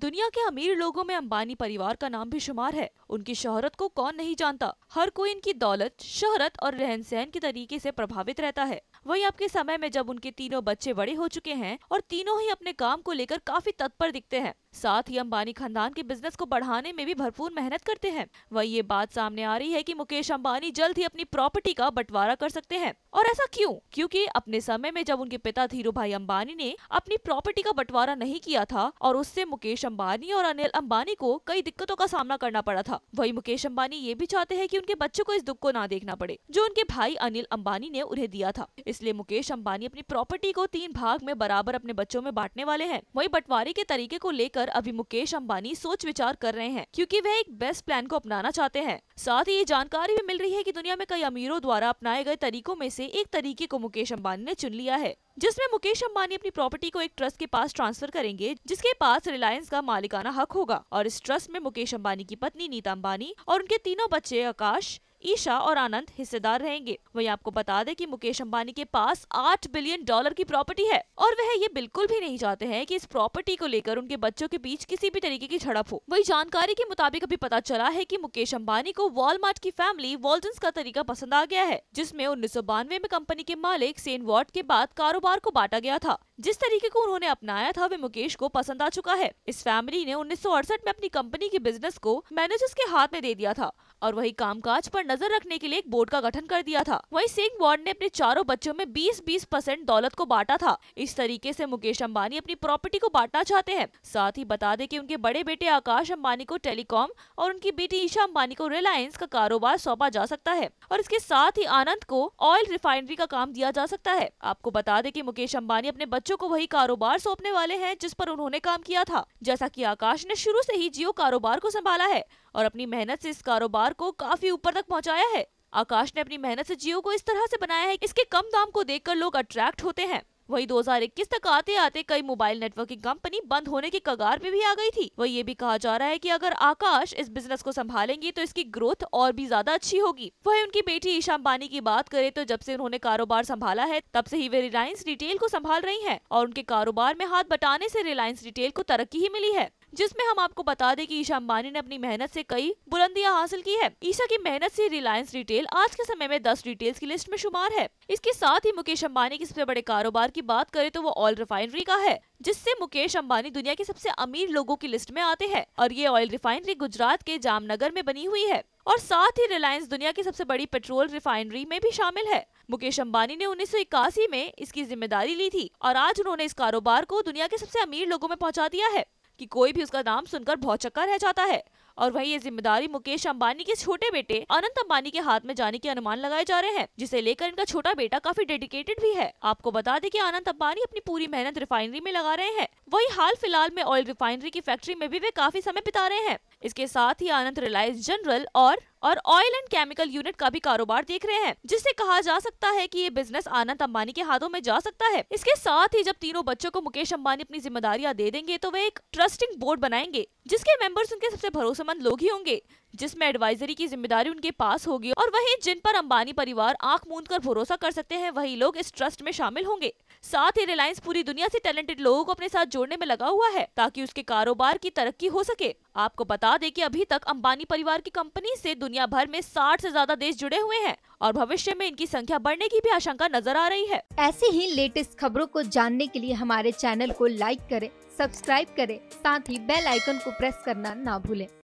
दुनिया के अमीर लोगों में अंबानी परिवार का नाम भी शुमार है उनकी शोहरत को कौन नहीं जानता हर कोई इनकी दौलत शोहरत और रहन सहन के तरीके से प्रभावित रहता है वहीं आपके समय में जब उनके तीनों बच्चे बड़े हो चुके हैं और तीनों ही अपने काम को लेकर काफी तत्पर दिखते हैं साथ ही अंबानी खानदान के बिजनेस को बढ़ाने में भी भरपूर मेहनत करते हैं वही ये बात सामने आ रही है की मुकेश अम्बानी जल्द ही अपनी प्रॉपर्टी का बंटवारा कर सकते हैं और ऐसा क्यों क्योंकि अपने समय में जब उनके पिता धीरू भाई अम्बानी ने अपनी प्रॉपर्टी का बंटवारा नहीं किया था और उससे मुकेश अम्बानी और अनिल अम्बानी को कई दिक्कतों का सामना करना पड़ा था वही मुकेश अम्बानी ये भी चाहते है की उनके बच्चों को इस दुख को ना देखना पड़े जो उनके भाई अनिल अम्बानी ने उन्हें दिया था इसलिए मुकेश अम्बानी अपनी प्रॉपर्टी को तीन भाग में बराबर अपने बच्चों में बांटने वाले है वही बंटवारे के तरीके को लेकर पर अभी मुकेश अम्बानी सोच विचार कर रहे हैं क्योंकि वह एक बेस्ट प्लान को अपनाना चाहते हैं साथ ही ये जानकारी भी मिल रही है कि दुनिया में कई अमीरों द्वारा अपनाए गए तरीकों में से एक तरीके को मुकेश अम्बानी ने चुन लिया है जिसमें मुकेश अंबानी अपनी प्रॉपर्टी को एक ट्रस्ट के पास ट्रांसफर करेंगे जिसके पास रिलायंस का मालिकाना हक होगा और इस ट्रस्ट में मुकेश अंबानी की पत्नी नीता अंबानी और उनके तीनों बच्चे आकाश ईशा और आनंद हिस्सेदार रहेंगे वहीं आपको बता दें कि मुकेश अंबानी के पास आठ बिलियन डॉलर की प्रॉपर्टी है और वह ये बिल्कुल भी नहीं चाहते हैं कि इस प्रॉपर्टी को लेकर उनके बच्चों के बीच किसी भी तरीके की झड़प हो वही जानकारी के मुताबिक अभी पता चला है की मुकेश अम्बानी को वॉलमार्ट की फैमिली वॉल्टन का तरीका पसंद आ गया है जिसमे उन्नीस में कंपनी के मालिक सेन वॉट के बाद कारोबार को बांटा गया था जिस तरीके को उन्होंने अपनाया था वे मुकेश को पसंद आ चुका है इस फैमिली ने उन्नीस में अपनी कंपनी के बिजनेस को मैनेजर्स के हाथ में दे दिया था और वही कामकाज पर नजर रखने के लिए एक बोर्ड का गठन कर दिया था वहीं सिंह वार्ड ने अपने चारों बच्चों में 20-20 परसेंट दौलत को बांटा था इस तरीके से मुकेश अम्बानी अपनी प्रॉपर्टी को बांटना चाहते हैं साथ ही बता दें कि उनके बड़े बेटे आकाश अम्बानी को टेलीकॉम और उनकी बेटी ईशा अम्बानी को रिलायंस का कारोबार सौंपा जा सकता है और इसके साथ ही आनंद को ऑयल रिफाइनरी का काम दिया जा सकता है आपको बता दें की मुकेश अम्बानी अपने बच्चों को वही कारोबार सौंपने वाले हैं जिस पर उन्होंने काम किया था जैसा की आकाश ने शुरू ऐसी ही जियो कारोबार को संभाला है और अपनी मेहनत ऐसी इस कारोबार को काफी ऊपर तक पहुंचाया है आकाश ने अपनी मेहनत से जियो को इस तरह से बनाया है इसके कम दाम को देखकर लोग अट्रैक्ट होते हैं वही 2021 तक आते आते कई मोबाइल नेटवर्किंग कंपनी बंद होने के कगार पे भी आ गई थी वही ये भी कहा जा रहा है कि अगर आकाश इस बिजनेस को संभालेंगी तो इसकी ग्रोथ और भी ज्यादा अच्छी होगी वही उनकी बेटी ईशा अंबानी की बात करें तो जब से उन्होंने कारोबार संभाला है तब से ही वे रिलायंस रिटेल को संभाल रही है और उनके कारोबार में हाथ बटाने ऐसी रिलायंस रिटेल को तरक्की ही मिली है जिसमें हम आपको बता दें कि ईशा अम्बानी ने अपनी मेहनत से कई बुलंदियां हासिल की है ईशा की मेहनत से रिलायंस रिटेल आज के समय में दस रिटेल्स की लिस्ट में शुमार है इसके साथ ही मुकेश अम्बानी के सबसे बड़े कारोबार की बात करें तो वो ऑयल रिफाइनरी का है जिससे मुकेश अम्बानी दुनिया के सबसे अमीर लोगो की लिस्ट में आते हैं और ये ऑयल रिफाइनरी गुजरात के जामनगर में बनी हुई है और साथ ही रिलायंस दुनिया की सबसे बड़ी पेट्रोल रिफाइनरी में भी शामिल है मुकेश अंबानी ने उन्नीस में इसकी जिम्मेदारी ली थी और आज उन्होंने इस कारोबार को दुनिया के सबसे अमीर लोगों में पहुंचा दिया है कि कोई भी उसका नाम सुनकर बहुत चक्का रह जाता है और वहीं ये जिम्मेदारी मुकेश अंबानी के छोटे बेटे अनंत अंबानी के हाथ में जाने के अनुमान लगाए जा रहे हैं जिसे लेकर इनका छोटा बेटा काफी डेडिकेटेड भी है आपको बता दें कि अनंत अंबानी अपनी पूरी मेहनत रिफाइनरी में लगा रहे हैं वही हाल फिलहाल में ऑयल रिफाइनरी की फैक्ट्री में भी वे काफी समय बिता रहे हैं इसके साथ ही आनंद रिलायंस जनरल और और ऑयल एंड केमिकल यूनिट का भी कारोबार देख रहे हैं जिससे कहा जा सकता है की ये बिजनेस आनंद अंबानी के हाथों में जा सकता है इसके साथ ही जब तीनों बच्चों को मुकेश अम्बानी अपनी जिम्मेदारियां दे देंगे तो वे एक ट्रस्टिंग बोर्ड बनाएंगे जिसके मेंबर्स उनके सबसे भरोसेमंद लोग ही होंगे जिसमें एडवाइजरी की जिम्मेदारी उनके पास होगी और वहीं जिन पर अंबानी परिवार आंख मूंद कर भरोसा कर सकते हैं वही लोग इस ट्रस्ट में शामिल होंगे साथ ही रिलायंस पूरी दुनिया से टैलेंटेड लोगों को अपने साथ जोड़ने में लगा हुआ है ताकि उसके कारोबार की तरक्की हो सके आपको बता दें कि अभी तक अंबानी परिवार की कंपनी से दुनिया भर में 60 से ज्यादा देश जुड़े हुए हैं और भविष्य में इनकी संख्या बढ़ने की भी आशंका नजर आ रही है ऐसी ही लेटेस्ट खबरों को जानने के लिए हमारे चैनल को लाइक करें सब्सक्राइब करें साथ ही बेल आइकन को प्रेस करना ना भूलें